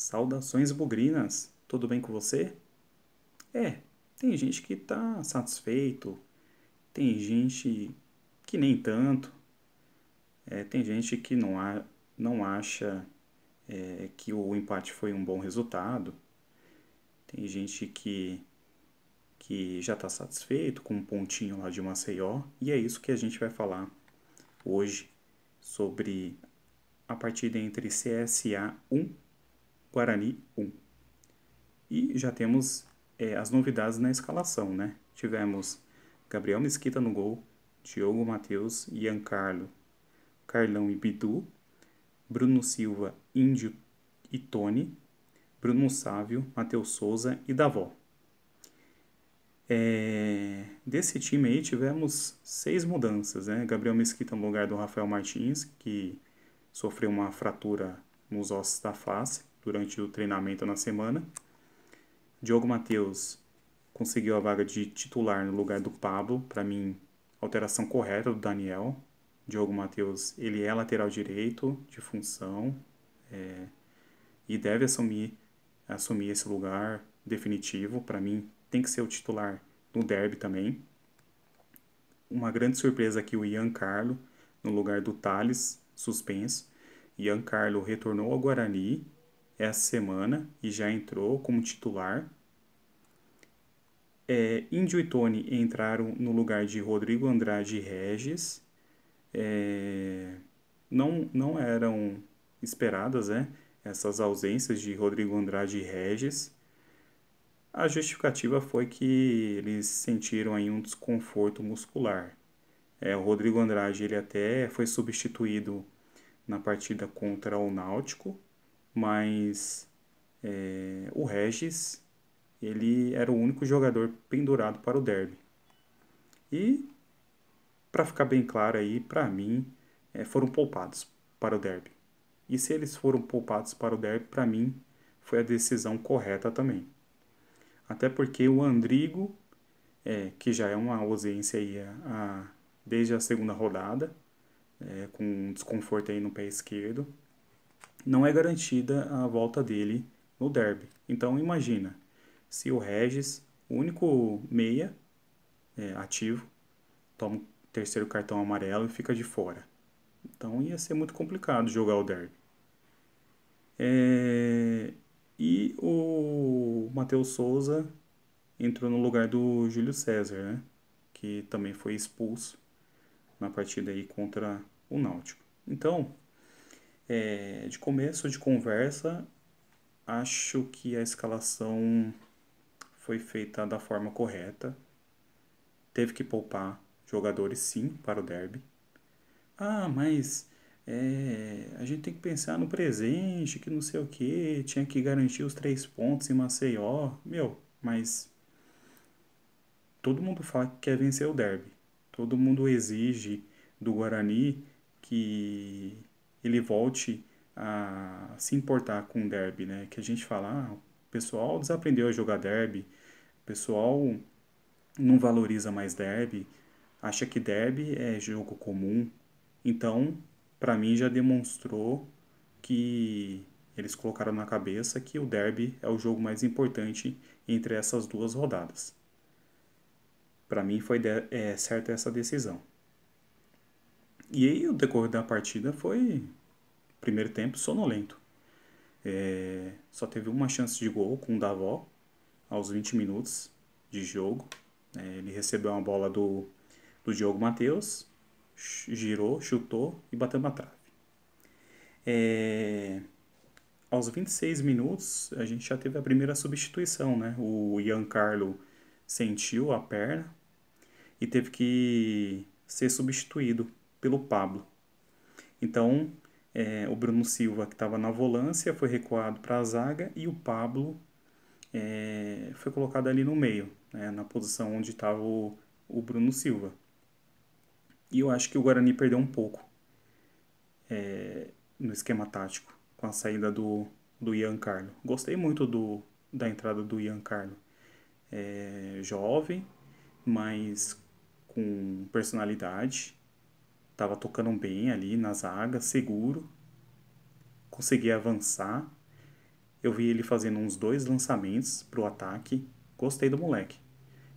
Saudações bugrinas, tudo bem com você? É, tem gente que tá satisfeito, tem gente que nem tanto, é, tem gente que não, a, não acha é, que o empate foi um bom resultado, tem gente que, que já tá satisfeito com um pontinho lá de Maceió, e é isso que a gente vai falar hoje sobre a partida entre CSA 1 Guarani 1. E já temos é, as novidades na escalação, né? Tivemos Gabriel Mesquita no gol, Diogo Matheus, Carlo, Carlão e Bidu, Bruno Silva, Índio e Tony, Bruno Sávio, Matheus Souza e Davó. É, desse time aí tivemos seis mudanças, né? Gabriel Mesquita no lugar do Rafael Martins, que sofreu uma fratura nos ossos da face durante o treinamento na semana. Diogo Matheus conseguiu a vaga de titular no lugar do Pablo, para mim, alteração correta do Daniel. Diogo Matheus, ele é lateral direito de função é, e deve assumir, assumir esse lugar definitivo. Para mim, tem que ser o titular no derby também. Uma grande surpresa aqui o Ian Carlo, no lugar do Thales, suspenso. Ian Carlo retornou ao Guarani essa é semana e já entrou como titular. É, Índio e Tony entraram no lugar de Rodrigo Andrade e Regis. É, não, não eram esperadas né, essas ausências de Rodrigo Andrade e Regis. A justificativa foi que eles sentiram aí um desconforto muscular. É, o Rodrigo Andrade ele até foi substituído na partida contra o Náutico mas é, o Regis ele era o único jogador pendurado para o derby. E, para ficar bem claro aí, para mim, é, foram poupados para o derby. E se eles foram poupados para o derby, para mim, foi a decisão correta também. Até porque o Andrigo, é, que já é uma ausência aí a, a desde a segunda rodada, é, com um desconforto aí no pé esquerdo, não é garantida a volta dele no derby. Então imagina, se o Regis, o único meia é, ativo, toma o terceiro cartão amarelo e fica de fora. Então ia ser muito complicado jogar o derby. É, e o Matheus Souza entrou no lugar do Júlio César, né? que também foi expulso na partida aí contra o Náutico. Então, é, de começo de conversa, acho que a escalação foi feita da forma correta. Teve que poupar jogadores, sim, para o derby. Ah, mas é, a gente tem que pensar no presente, que não sei o que, tinha que garantir os três pontos em Maceió. Meu, mas todo mundo fala que quer vencer o derby. Todo mundo exige do Guarani que ele volte a se importar com o derby, né? Que a gente fala, ah, o pessoal desaprendeu a jogar derby, o pessoal não valoriza mais derby, acha que derby é jogo comum. Então, para mim já demonstrou que eles colocaram na cabeça que o derby é o jogo mais importante entre essas duas rodadas. Para mim foi é, certa essa decisão. E aí o decorrer da partida foi, primeiro tempo, sonolento. É, só teve uma chance de gol com o Davó aos 20 minutos de jogo. É, ele recebeu uma bola do, do Diogo Matheus, girou, chutou e bateu na trave. É, aos 26 minutos, a gente já teve a primeira substituição, né? O Carlo sentiu a perna e teve que ser substituído pelo Pablo. Então, é, o Bruno Silva, que estava na volância, foi recuado para a zaga e o Pablo é, foi colocado ali no meio, né, na posição onde estava o, o, Bruno Silva. E eu acho que o Guarani perdeu um pouco é, no esquema tático, com a saída do, do Ian Carlo. Gostei muito do, da entrada do Ian Carlo. É, jovem, mas com personalidade, estava tocando bem ali na zaga, seguro, conseguia avançar. Eu vi ele fazendo uns dois lançamentos pro ataque, gostei do moleque.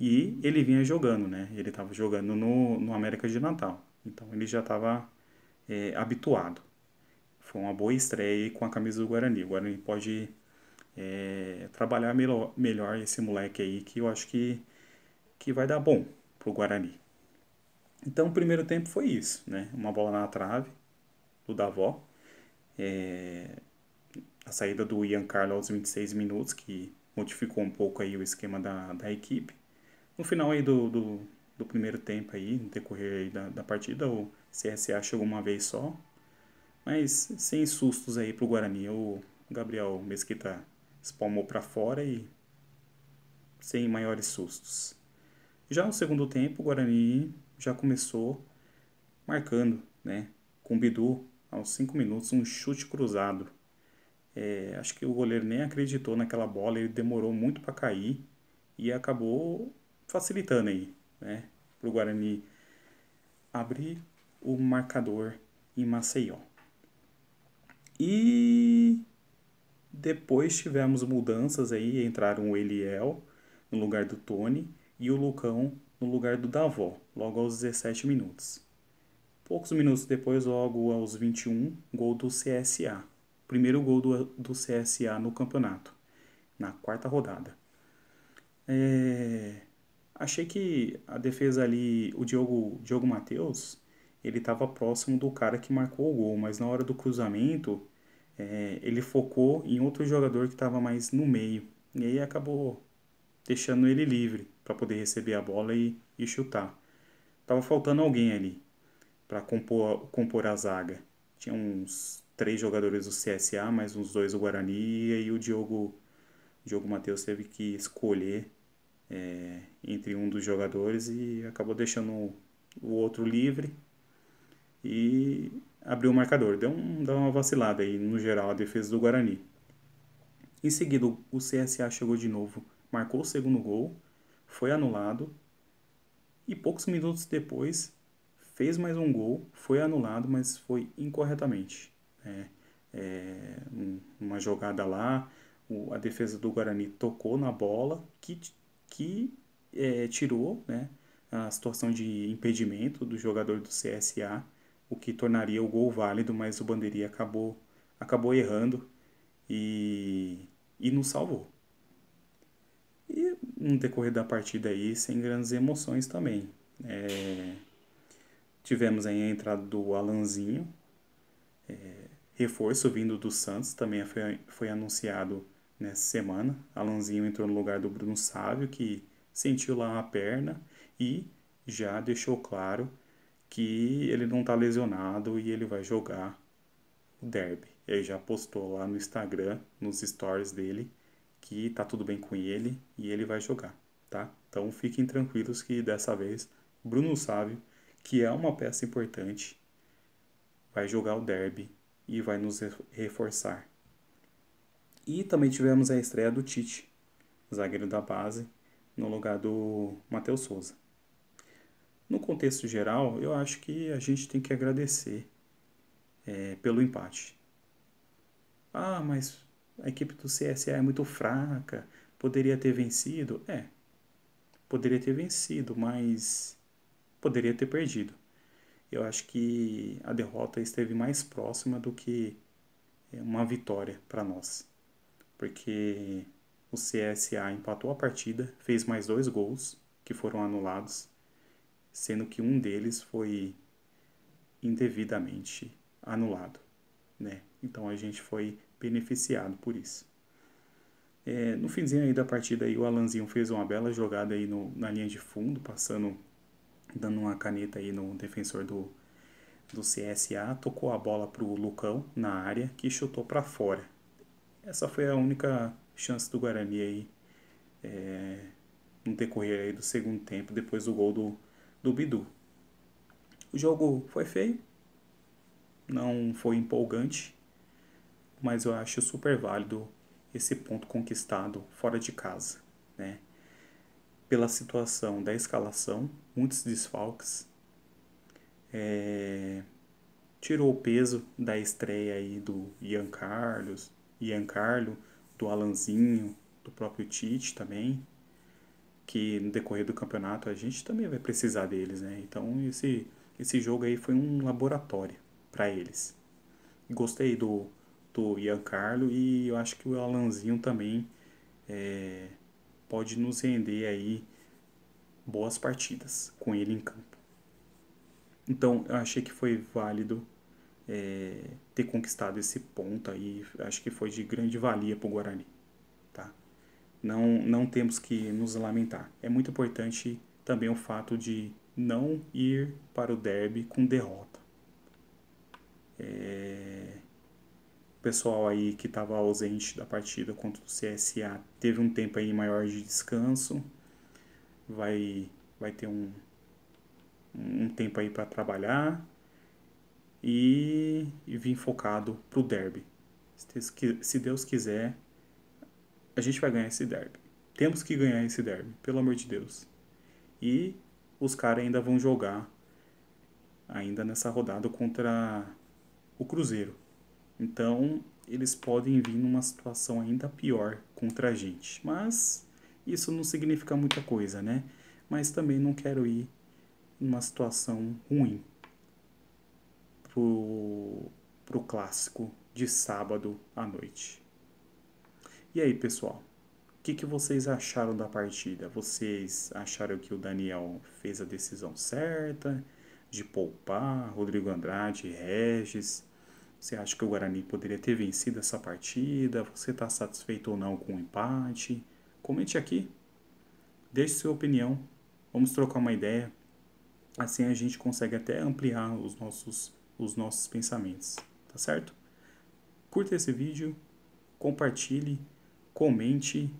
E ele vinha jogando, né? Ele estava jogando no, no América de Natal, então ele já estava é, habituado. Foi uma boa estreia com a camisa do Guarani. O Guarani pode é, trabalhar melhor, melhor esse moleque aí, que eu acho que, que vai dar bom pro Guarani. Então, o primeiro tempo foi isso, né? Uma bola na trave do Davó. É... A saída do Ian Carlos aos 26 minutos, que modificou um pouco aí o esquema da, da equipe. No final aí do, do, do primeiro tempo aí, no decorrer aí da, da partida, o CSA chegou uma vez só. Mas sem sustos aí pro Guarani. O Gabriel Mesquita espalmou para fora e sem maiores sustos. Já no segundo tempo, o Guarani já começou marcando, né? Com o Bidu, aos cinco minutos, um chute cruzado. É, acho que o goleiro nem acreditou naquela bola, ele demorou muito para cair e acabou facilitando aí, né? Para o Guarani abrir o marcador em Maceió. E depois tivemos mudanças aí, entraram o Eliel no lugar do Tony e o Lucão no lugar do Davó, logo aos 17 minutos. Poucos minutos depois, logo aos 21, gol do CSA. Primeiro gol do, do CSA no campeonato, na quarta rodada. É... Achei que a defesa ali, o Diogo, Diogo Matheus, ele estava próximo do cara que marcou o gol, mas na hora do cruzamento, é, ele focou em outro jogador que estava mais no meio. E aí acabou deixando ele livre para poder receber a bola e, e chutar. Tava faltando alguém ali para compor, compor a zaga. Tinha uns três jogadores do CSA, mais uns dois do Guarani e aí o Diogo, Diogo Matheus teve que escolher é, entre um dos jogadores e acabou deixando o outro livre e abriu o marcador. Deu, um, deu uma vacilada aí no geral a defesa do Guarani. Em seguida, o CSA chegou de novo marcou o segundo gol, foi anulado e poucos minutos depois fez mais um gol, foi anulado, mas foi incorretamente. Né? É, uma jogada lá, o, a defesa do Guarani tocou na bola que, que é, tirou né, a situação de impedimento do jogador do CSA, o que tornaria o gol válido, mas o Bandeirinha acabou, acabou errando e, e não salvou. E no decorrer da partida aí, sem grandes emoções também. É, tivemos aí a entrada do Alanzinho, é, reforço vindo do Santos, também foi, foi anunciado nessa semana. Alanzinho entrou no lugar do Bruno Sávio, que sentiu lá uma perna e já deixou claro que ele não está lesionado e ele vai jogar o derby. Ele já postou lá no Instagram, nos stories dele, que tá tudo bem com ele e ele vai jogar, tá? Então fiquem tranquilos que dessa vez Bruno Sávio, que é uma peça importante, vai jogar o derby e vai nos reforçar. E também tivemos a estreia do Tite, zagueiro da base, no lugar do Matheus Souza. No contexto geral, eu acho que a gente tem que agradecer é, pelo empate. Ah, mas a equipe do CSA é muito fraca, poderia ter vencido? É, poderia ter vencido, mas poderia ter perdido. Eu acho que a derrota esteve mais próxima do que é, uma vitória para nós, porque o CSA empatou a partida, fez mais dois gols que foram anulados, sendo que um deles foi indevidamente anulado, né? Então a gente foi beneficiado por isso. É, no finzinho aí da partida, aí, o Alanzinho fez uma bela jogada aí no, na linha de fundo, passando, dando uma caneta aí no defensor do, do CSA, tocou a bola para o Lucão na área, que chutou para fora. Essa foi a única chance do Guarani aí, é, no decorrer aí do segundo tempo, depois do gol do, do Bidu. O jogo foi feio, não foi empolgante, mas eu acho super válido esse ponto conquistado fora de casa, né? Pela situação da escalação, muitos desfalques, é, tirou o peso da estreia aí do Ian Carlos, Ian Carlo, do Alanzinho, do próprio Tite também, que no decorrer do campeonato a gente também vai precisar deles, né? Então esse esse jogo aí foi um laboratório para eles. Gostei do citou o Giancarlo e eu acho que o Alanzinho também é, pode nos render aí boas partidas com ele em campo. Então eu achei que foi válido é, ter conquistado esse ponto aí, acho que foi de grande valia para o Guarani. Tá? Não, não temos que nos lamentar. É muito importante também o fato de não ir para o derby com derrota. É, pessoal aí que estava ausente da partida contra o CSA teve um tempo aí maior de descanso, vai, vai ter um, um tempo aí para trabalhar e, e vir focado pro derby. Se Deus quiser, a gente vai ganhar esse derby. Temos que ganhar esse derby, pelo amor de Deus. E os caras ainda vão jogar ainda nessa rodada contra o Cruzeiro. Então, eles podem vir numa situação ainda pior contra a gente. Mas isso não significa muita coisa, né? Mas também não quero ir numa situação ruim pro, pro clássico de sábado à noite. E aí, pessoal? O que, que vocês acharam da partida? Vocês acharam que o Daniel fez a decisão certa de poupar Rodrigo Andrade, Regis? Você acha que o Guarani poderia ter vencido essa partida? Você está satisfeito ou não com o empate? Comente aqui, deixe sua opinião, vamos trocar uma ideia. Assim a gente consegue até ampliar os nossos, os nossos pensamentos, tá certo? Curta esse vídeo, compartilhe, comente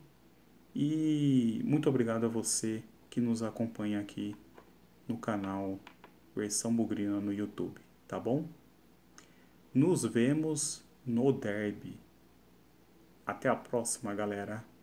e muito obrigado a você que nos acompanha aqui no canal Versão Bugrina no YouTube, tá bom? Nos vemos no derby. Até a próxima, galera.